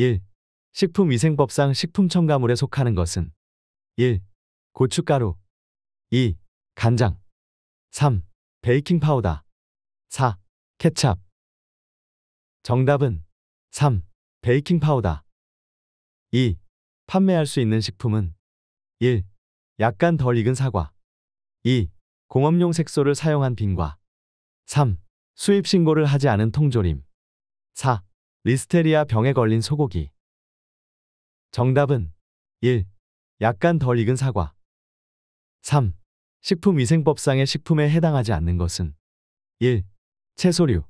1. 식품위생법상 식품첨가물에 속하는 것은 1. 고춧가루 2. 간장 3. 베이킹 파우더 4. 케찹 정답은 3. 베이킹 파우더 2. 판매할 수 있는 식품은 1. 약간 덜 익은 사과 2. 공업용 색소를 사용한 빈과 3. 수입 신고를 하지 않은 통조림 4. 리스테리아 병에 걸린 소고기. 정답은 1. 약간 덜 익은 사과. 3. 식품위생법상의 식품에 해당하지 않는 것은 1. 채소류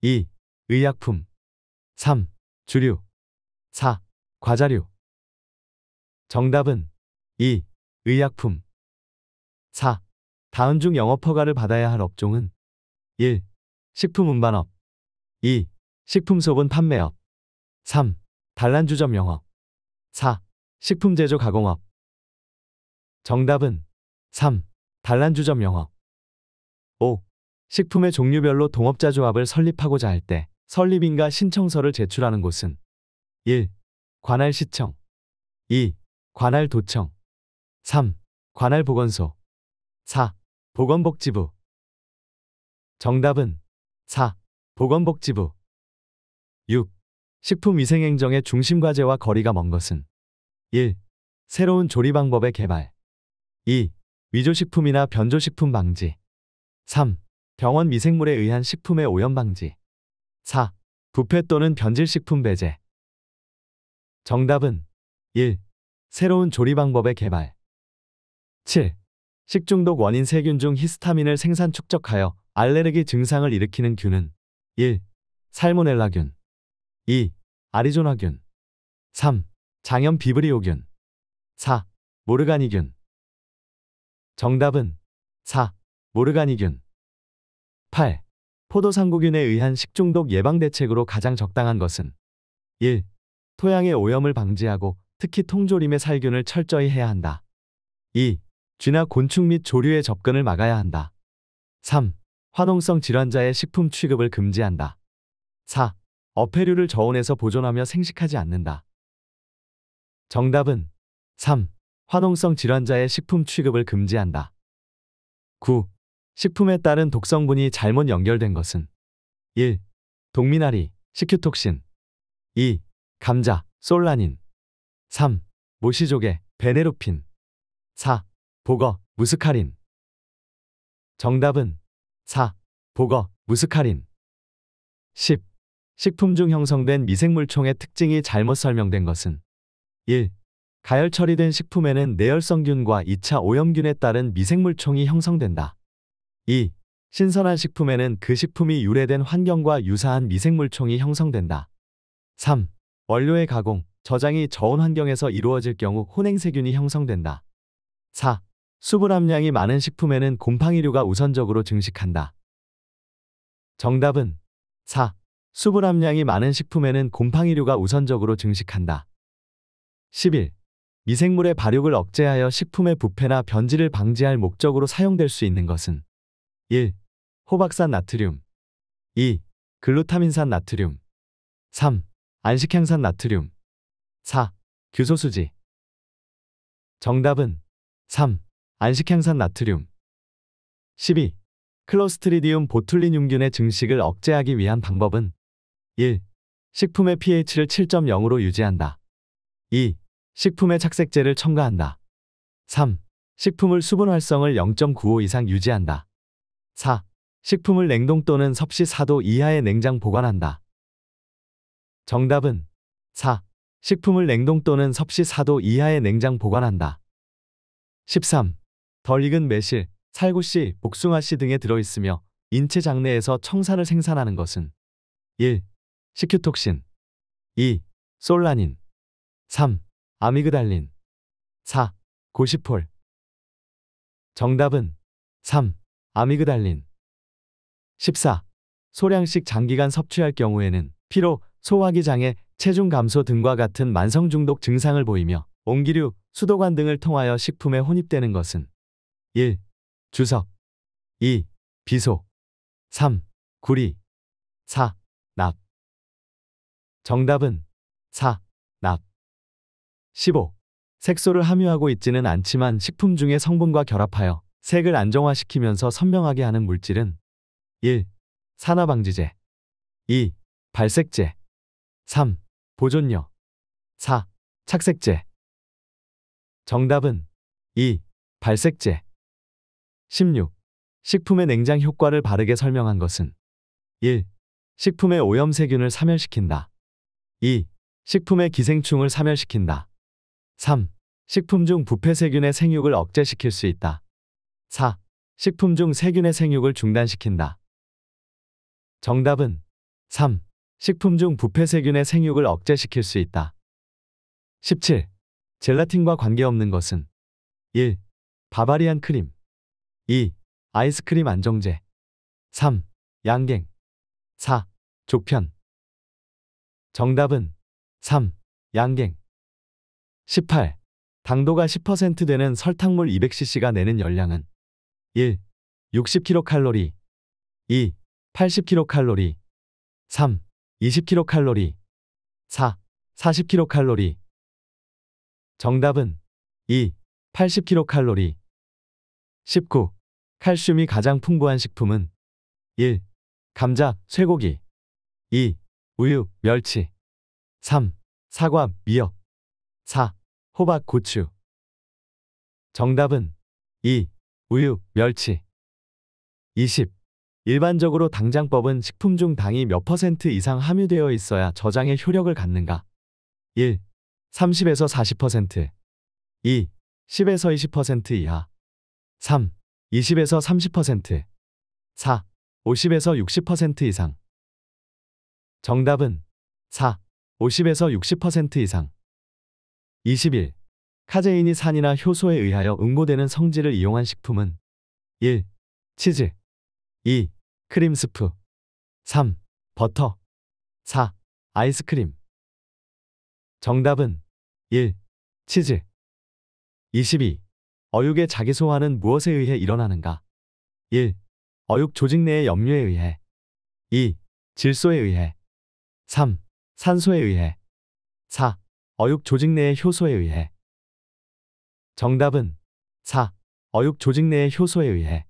2. 의약품 3. 주류 4. 과자류 정답은 2. 의약품 4. 다음 중 영업 허가를 받아야 할 업종은 1. 식품 운반업 2. 식품소분 판매업 3. 단란주점 영업 4. 식품 제조 가공업 정답은 3. 단란주점 영업 5. 식품의 종류별로 동업자 조합을 설립하고자 할 때 설립인가 신청서를 제출하는 곳은 1. 관할시청 2. 관할도청 3. 관할보건소 4. 보건복지부 정답은 4. 보건복지부 6. 식품위생행정의 중심과제와 거리가 먼 것은 1. 새로운 조리 방법의 개발 2. 위조식품이나 변조식품 방지 3. 병원 미생물에 의한 식품의 오염 방지 4. 부패 또는 변질식품 배제 정답은 1. 새로운 조리 방법의 개발 7. 식중독 원인 세균 중 히스타민을 생산 축적하여 알레르기 증상을 일으키는 균은 1. 살모넬라균 2. 아리조나균 3. 장염 비브리오균 4. 모르가니균 정답은 4. 모르가니균 8. 포도상구균에 의한 식중독 예방 대책으로 가장 적당한 것은 1. 토양의 오염을 방지하고 특히 통조림의 살균을 철저히 해야 한다. 2. 쥐나 곤충 및 조류의 접근을 막아야 한다. 3. 화동성 질환자의 식품 취급을 금지한다. 4. 어패류를 저온에서 보존하며 생식하지 않는다. 정답은 3. 화농성 질환자의 식품 취급을 금지한다. 9. 식품에 따른 독성분이 잘못 연결된 것은 1. 동미나리, 시큐톡신 2. 감자, 솔라닌 3. 모시조개, 베네로핀 4. 보거, 무스카린 정답은 4. 보거, 무스카린 10. 식품 중 형성된 미생물총의 특징이 잘못 설명된 것은 1. 가열 처리된 식품에는 내열성균과 2차 오염균에 따른 미생물총이 형성된다. 2. 신선한 식품에는 그 식품이 유래된 환경과 유사한 미생물총이 형성된다. 3. 원료의 가공, 저장이 저온 환경에서 이루어질 경우 혼행세균이 형성된다. 4. 수분 함량이 많은 식품에는 곰팡이류가 우선적으로 증식한다. 정답은 4. 수분 함량이 많은 식품에는 곰팡이류가 우선적으로 증식한다. 11. 미생물의 발육을 억제하여 식품의 부패나 변질을 방지할 목적으로 사용될 수 있는 것은 1. 호박산 나트륨 2. 글루타민산 나트륨 3. 안식향산 나트륨 4. 규소수지 정답은 3. 안식향산 나트륨 12. 클로스트리디움 보툴린융균의 증식을 억제하기 위한 방법은 1. 식품의 pH를 7.0으로 유지한다. 2. 식품의 착색제를 첨가한다. 3. 식품을 수분 활성을 0.95 이상 유지한다. 4. 식품을 냉동 또는 섭씨 4도 이하의 냉장 보관한다. 정답은 4. 식품을 냉동 또는 섭씨 4도 이하의 냉장 보관한다. 13. 덜 익은 매실, 살구씨, 복숭아씨 등에 들어있으며 인체 장내에서 청산을 생산하는 것은 1. 식큐톡신 2. 솔라닌 3. 아미그달린 4. 고시폴 정답은 3. 아미그달린 14. 소량씩 장기간 섭취할 경우에는 피로, 소화기 장애, 체중 감소 등과 같은 만성 중독 증상을 보이며 온기류 수도관 등을 통하여 식품에 혼입되는 것은 1. 주석 2. 비소 3. 구리 4. 납 정답은 4. 납. 15. 색소를 함유하고 있지는 않지만 식품 중의 성분과 결합하여 색을 안정화시키면서 선명하게 하는 물질은 1. 산화방지제 2. 발색제 3. 보존료 4. 착색제 정답은 2. 발색제 16. 식품의 냉장 효과를 바르게 설명한 것은 1. 식품의 오염 세균을 사멸시킨다. 2. 식품의 기생충을 사멸시킨다. 3. 식품 중 부패 세균의 생육을 억제시킬 수 있다. 4. 식품 중 세균의 생육을 중단시킨다. 정답은 3. 식품 중 부패 세균의 생육을 억제시킬 수 있다. 17. 젤라틴과 관계없는 것은 1. 바바리안 크림 2. 아이스크림 안정제 3. 양갱 4. 조편 정답은 3. 양갱 18. 당도가 10% 되는 설탕물 200cc가 내는 열량은 1. 60kcal 2. 80kcal 3. 20kcal 4. 40kcal 정답은 2. 80kcal 19. 칼슘이 가장 풍부한 식품은 1. 감자, 쇠고기 2. 우유, 멸치 3. 사과, 미역 4. 호박, 고추 정답은 2. 우유, 멸치 20. 일반적으로 당장법은 식품 중 당이 몇 퍼센트 이상 함유되어 있어야 저장의 효력을 갖는가? 1. 30에서 40% 2. 10에서 20% 이하 3. 20에서 30% 4. 50에서 60% 이상 정답은 4. 50에서 60% 이상 21. 카제인이 산이나 효소에 의하여 응고되는 성질을 이용한 식품은 1. 치즈 2. 크림 스프 3. 버터 4. 아이스크림 정답은 1. 치즈 22. 어육의 자기소화는 무엇에 의해 일어나는가? 1. 어육 조직 내의 염류에 의해 2. 질소에 의해 3. 산소에 의해 4. 어육 조직 내의 효소에 의해 정답은 4. 어육 조직 내의 효소에 의해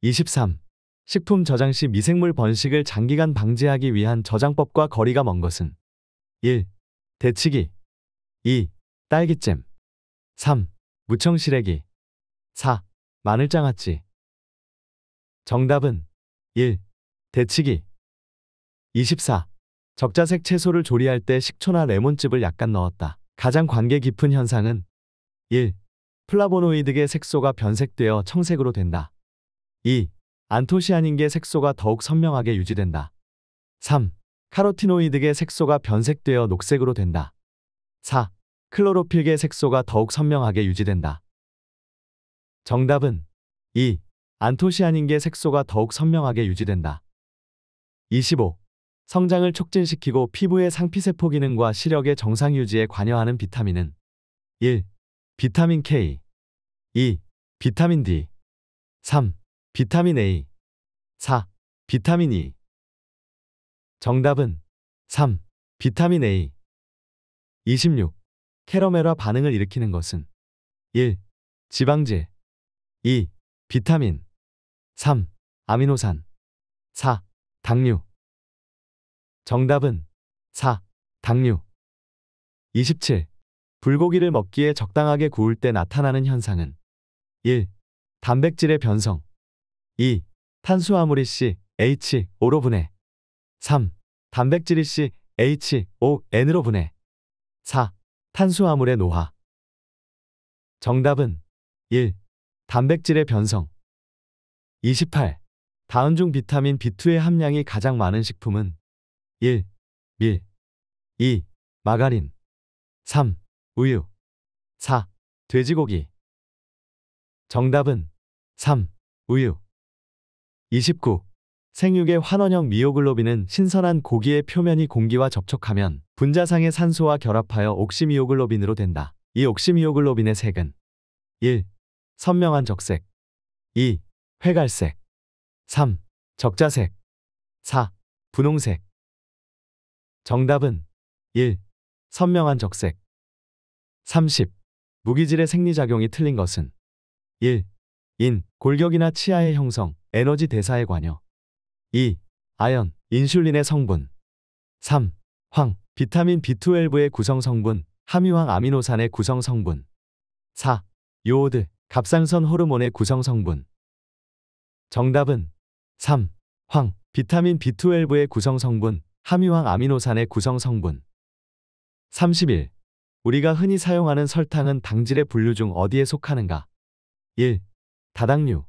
23. 식품 저장 시 미생물 번식을 장기간 방지하기 위한 저장법과 거리가 먼 것은 1. 대치기 2. 딸기잼 3. 무청시래기 4. 마늘장아찌 정답은 1. 대치기 24. 적자색 채소를 조리할 때 식초나 레몬즙을 약간 넣었다. 가장 관계 깊은 현상은 1. 플라보노이드계 색소가 변색되어 청색으로 된다. 2. 안토시아닌계 색소가 더욱 선명하게 유지된다. 3. 카로티노이드계 색소가 변색되어 녹색으로 된다. 4. 클로로필계 색소가 더욱 선명하게 유지된다. 정답은 2. 안토시아닌계 색소가 더욱 선명하게 유지된다. 25. 성장을 촉진시키고 피부의 상피세포 기능과 시력의 정상 유지에 관여하는 비타민은 1. 비타민 K 2. 비타민 D 3. 비타민 A 4. 비타민 E 정답은 3. 비타민 A 26. 캐러멜화 반응을 일으키는 것은 1. 지방질 2. 비타민 3. 아미노산 4. 당류 정답은 4. 당류 27. 불고기를 먹기에 적당하게 구울 때 나타나는 현상은 1. 단백질의 변성 2. 탄수화물이 c h 5로 분해 3. 단백질이 c h 5 n 으로 분해 4. 탄수화물의 노화 정답은 1. 단백질의 변성 28. 다운 중 비타민 B2의 함량이 가장 많은 식품은 1. 밀 2. 마가린 3. 우유 4. 돼지고기 정답은 3. 우유 29. 생육의 환원형 미오글로빈은 신선한 고기의 표면이 공기와 접촉하면 분자상의 산소와 결합하여 옥시미오글로빈으로 된다. 이 옥시미오글로빈의 색은 1. 선명한 적색 2. 회갈색 3. 적자색 4. 분홍색 정답은 1. 선명한 적색 30. 무기질의 생리작용이 틀린 것은 1. 인, 골격이나 치아의 형성, 에너지 대사에 관여 2. 아연, 인슐린의 성분 3. 황, 비타민 B12의 구성 성분, 함유황 아미노산의 구성 성분 4. 요오드, 갑상선 호르몬의 구성 성분 정답은 3. 황, 비타민 B12의 구성 성분, 함유황 아미노산의 구성 성분 31. 우리가 흔히 사용하는 설탕은 당질의 분류 중 어디에 속하는가? 1. 다당류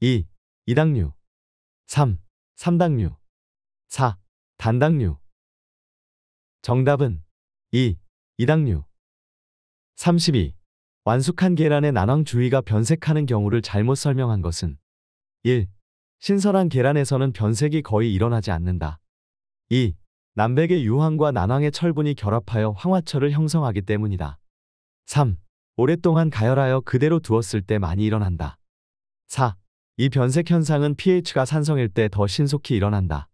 2. 이당류 3. 삼당류 4. 단당류 정답은 2. 이당류 32. 완숙한 계란의 난황 주위가 변색하는 경우를 잘못 설명한 것은 1. 신선한 계란에서는 변색이 거의 일어나지 않는다. 2. 남백의 유황과 난황의 철분이 결합하여 황화철을 형성하기 때문이다. 3. 오랫동안 가열하여 그대로 두었을 때 많이 일어난다. 4. 이 변색 현상은 pH가 산성일 때 더 신속히 일어난다.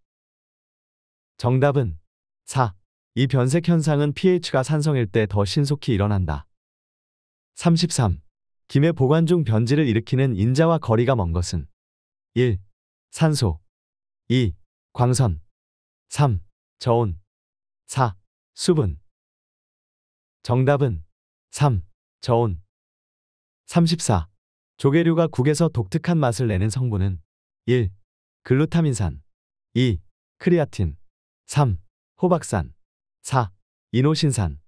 정답은 4. 이 변색 현상은 pH가 산성일 때 더 신속히 일어난다. 33. 김의 보관 중 변질을 일으키는 인자와 거리가 먼 것은 1. 산소 2. 광선 3. 저온 4. 수분 정답은 3. 저온 34. 조개류가 국에서 독특한 맛을 내는 성분은 1. 글루타민산 2. 크리아틴 3. 호박산 4. 이노신산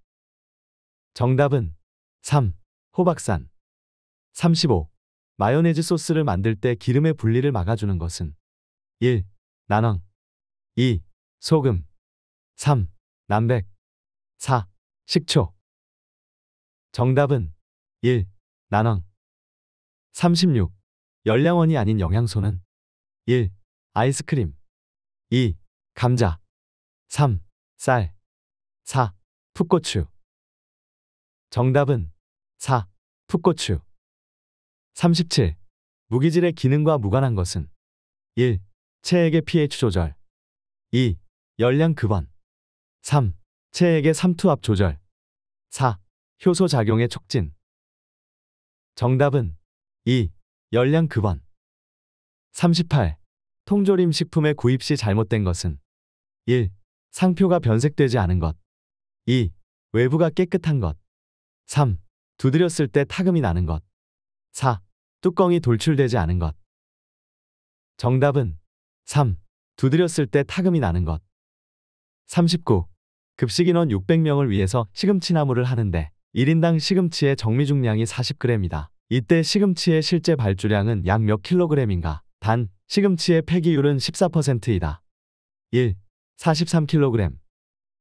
정답은 3. 호박산 35. 마요네즈 소스를 만들 때 기름의 분리를 막아주는 것은 1. 난황 2. 소금 3. 남백 4. 식초 정답은 1. 난황 36. 열량원이 아닌 영양소는 1. 아이스크림 2. 감자 3. 쌀 4. 풋고추 정답은 4. 풋고추 37. 무기질의 기능과 무관한 것은 1. 체액의 pH 조절 2. 열량 급원 3. 체액의 삼투압 조절 4. 효소 작용의 촉진 정답은 2. 열량 급원 38. 통조림 식품의 구입 시 잘못된 것은 1. 상표가 변색되지 않은 것 2. 외부가 깨끗한 것 3. 두드렸을 때 타금이 나는 것 4. 뚜껑이 돌출되지 않은 것 정답은 3. 두드렸을 때 타금이 나는 것 39. 급식 인원 600명을 위해서 시금치 나물을 하는데 1인당 시금치의 정미중량이 40g이다. 이때 시금치의 실제 발주량은 약몇 킬로그램인가? 단, 시금치의 폐기율은 14%이다. 1. 43kg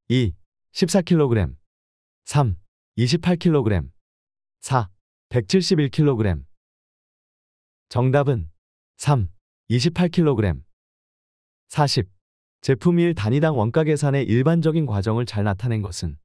2. 14kg 3. 28kg 4. 171kg 정답은 3. 28kg 40. 제품일 단위당 원가 계산의 일반적인 과정을 잘 나타낸 것은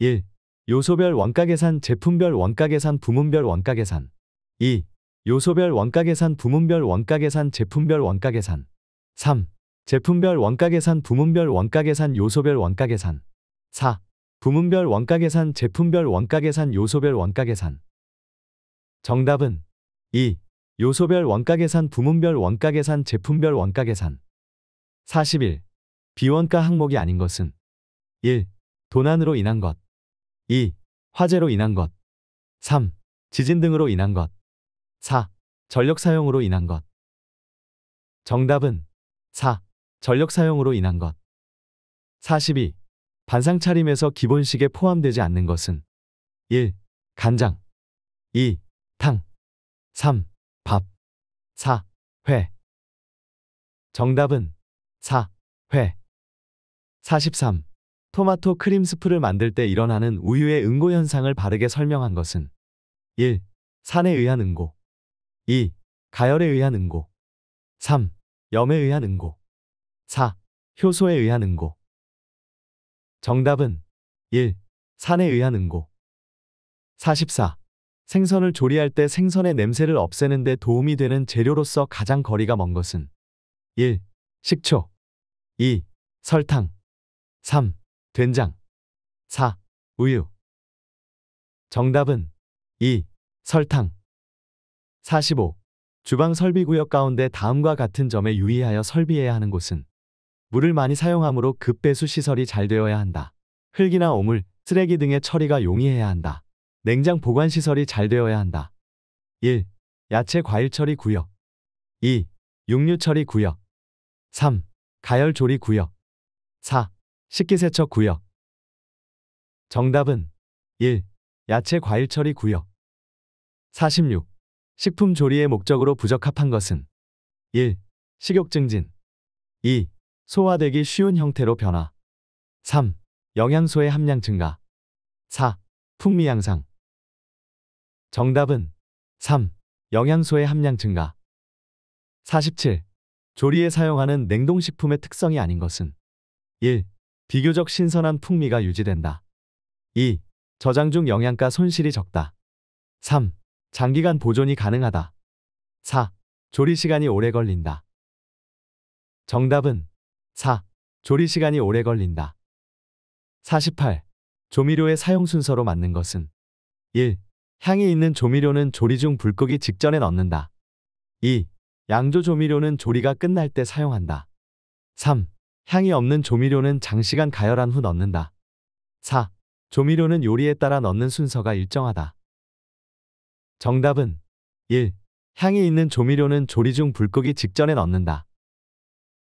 1. 요소별 원가 계산, 제품별 원가 계산, 부문별 원가 계산 2. 요소별 원가 계산, 부문별 원가 계산, 제품별 원가 계산 3. 제품별 원가 계산, 부문별 원가 계산, 요소별 원가 계산 4. 부문별 원가 계산, 제품별 원가 계산, 요소별 원가 계산 정답은 2. 요소별 원가 계산, 부문별 원가 계산, 제품별 원가 계산 41. 비원가 항목이 아닌 것은 1. 도난으로 인한 것 2. 화재로 인한 것 3. 지진 등으로 인한 것 4. 전력 사용으로 인한 것 정답은 4. 전력 사용으로 인한 것 42. 반상 차림에서 기본식에 포함되지 않는 것은 1. 간장 2. 탕 3. 밥 4. 회 정답은 4. 회 43. 토마토 크림 스프를 만들 때 일어나는 우유의 응고 현상을 바르게 설명한 것은 1. 산에 의한 응고 2. 가열에 의한 응고 3. 염에 의한 응고 4. 효소에 의한 응고 정답은 1. 산에 의한 응고 44. 생선을 조리할 때 생선의 냄새를 없애는 데 도움이 되는 재료로서 가장 거리가 먼 것은 1. 식초 2. 설탕 3. 된장 4. 우유 정답은 2. 설탕 45. 주방 설비구역 가운데 다음과 같은 점에 유의하여 설비해야 하는 곳은 물을 많이 사용하므로 급배수 시설이 잘 되어야 한다. 흙이나 오물, 쓰레기 등의 처리가 용이해야 한다. 냉장 보관 시설이 잘 되어야 한다. 1. 야채 과일 처리 구역 2. 육류 처리 구역 3. 가열 조리 구역 4. 식기세척 구역 정답은 1. 야채 과일 처리 구역 46. 식품 조리의 목적으로 부적합한 것은 1. 식욕 증진 2. 소화되기 쉬운 형태로 변화 3. 영양소의 함량 증가 4. 풍미 향상 정답은 3. 영양소의 함량 증가 47. 조리에 사용하는 냉동식품의 특성이 아닌 것은 1. 비교적 신선한 풍미가 유지된다. 2. 저장 중 영양가 손실이 적다. 3. 장기간 보존이 가능하다. 4. 조리 시간이 오래 걸린다. 정답은 4. 조리 시간이 오래 걸린다. 48. 조미료의 사용 순서로 맞는 것은 1. 향이 있는 조미료는 조리 중 불끄기 직전에 넣는다. 2. 양조 조미료는 조리가 끝날 때 사용한다. 3. 향이 없는 조미료는 장시간 가열한 후 넣는다. 4. 조미료는 요리에 따라 넣는 순서가 일정하다. 정답은 1. 향이 있는 조미료는 조리 중 불끄기 직전에 넣는다.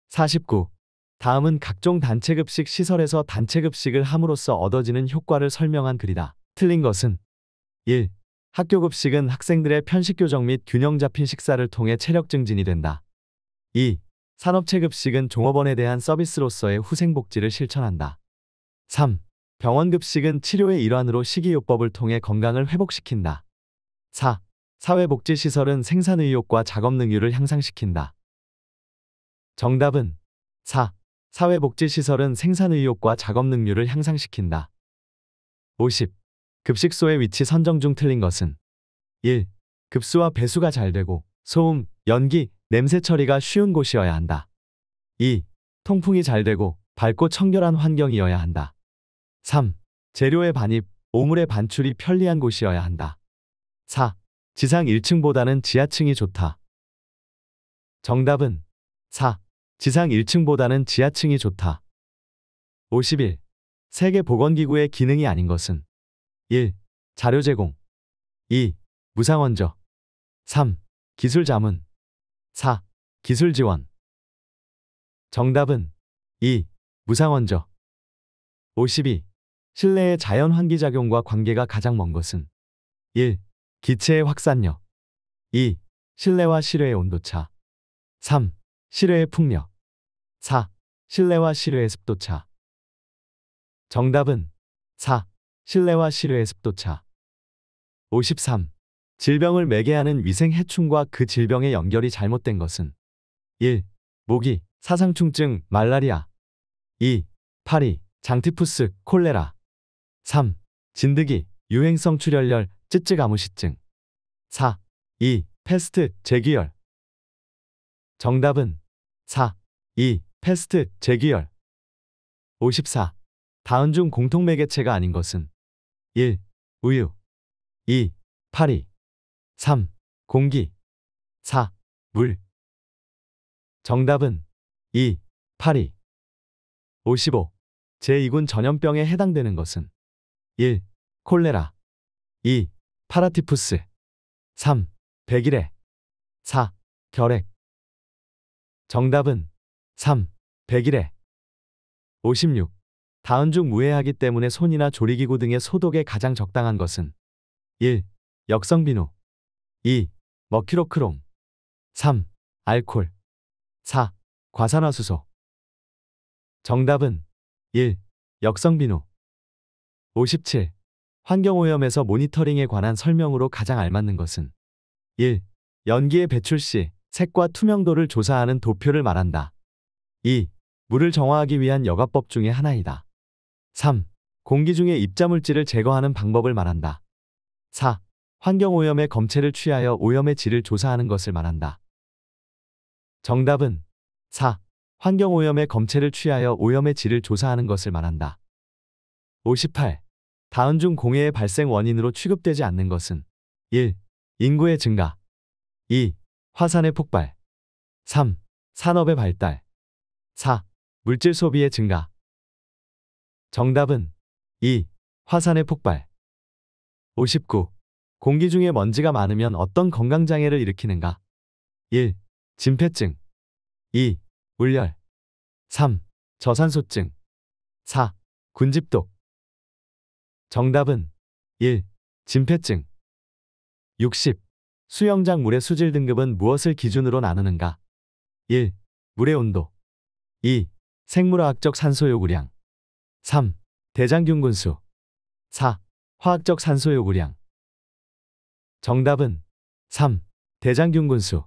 49. 다음은 각종 단체급식 시설에서 단체급식을 함으로써 얻어지는 효과를 설명한 글이다. 틀린 것은 1. 학교급식은 학생들의 편식교정 및 균형 잡힌 식사를 통해 체력 증진이 된다. 2. 산업체 급식은 종업원에 대한 서비스로서의 후생복지를 실천한다. 3. 병원 급식은 치료의 일환으로 식이요법을 통해 건강을 회복시킨다. 4. 사회복지시설은 생산의욕과 작업능률을 향상시킨다. 정답은 4. 사회복지시설은 생산의욕과 작업능률을 향상시킨다. 50. 급식소의 위치 선정 중 틀린 것은 1. 급수와 배수가 잘 되고 소음, 연기, 냄새 처리가 쉬운 곳이어야 한다. 2. 통풍이 잘 되고 밝고 청결한 환경이어야 한다. 3. 재료의 반입, 오물의 반출이 편리한 곳이어야 한다. 4. 지상 1층보다는 지하층이 좋다. 정답은 4. 지상 1층보다는 지하층이 좋다. 51. 세계보건기구의 기능이 아닌 것은 1. 자료 제공 2. 무상원적 3. 기술 자문 4. 기술 지원 정답은 2. 무상원조 52. 실내의 자연 환기작용과 관계가 가장 먼 것은 1. 기체의 확산력 2. 실내와 실외의 온도차 3. 실외의 풍력 4. 실내와 실외의 습도차 정답은 4. 실내와 실외의 습도차 53. 질병을 매개하는 위생 해충과 그 질병의 연결이 잘못된 것은 1. 모기, 사상충증, 말라리아 2. 파리, 장티푸스, 콜레라 3. 진드기, 유행성 출혈열, 찌찌가무시증 4. 2. 패스트, 제기열 정답은 4. 2. 패스트, 제기열 54. 다음 중 공통매개체가 아닌 것은 1. 우유 2. 파리 3. 공기 4. 물 정답은 2. 파리 55. 제2군 전염병에 해당되는 것은 1. 콜레라 2. 파라티푸스 3. 백일해 4. 결핵 정답은 3. 백일해 56. 다음중 무해하기 때문에 손이나 조리기구 등의 소독에 가장 적당한 것은 1. 역성비누 2. 머큐로크롬 3. 알콜 4. 과산화수소 정답은 1. 역성비누 57. 환경오염에서 모니터링에 관한 설명으로 가장 알맞는 것은 1. 연기의 배출 시 색과 투명도를 조사하는 도표를 말한다. 2. 물을 정화하기 위한 여과법 중의 하나이다. 3. 공기 중에 입자물질을 제거하는 방법을 말한다. 4. 환경오염의 검체를 취하여 오염의 질을 조사하는 것을 말한다. 정답은 4. 환경오염의 검체를 취하여 오염의 질을 조사하는 것을 말한다. 58. 다음 중 공해의 발생 원인으로 취급되지 않는 것은 1. 인구의 증가 2. 화산의 폭발 3. 산업의 발달 4. 물질 소비의 증가 정답은 2. 화산의 폭발 59. 공기 중에 먼지가 많으면 어떤 건강장애를 일으키는가? 1. 진폐증 2. 울열 3. 저산소증 4. 군집독 정답은 1. 진폐증 60. 수영장 물의 수질 등급은 무엇을 기준으로 나누는가? 1. 물의 온도 2. 생물화학적 산소 요구량 3. 대장균 군수 4. 화학적 산소 요구량 정답은 3. 대장균 군수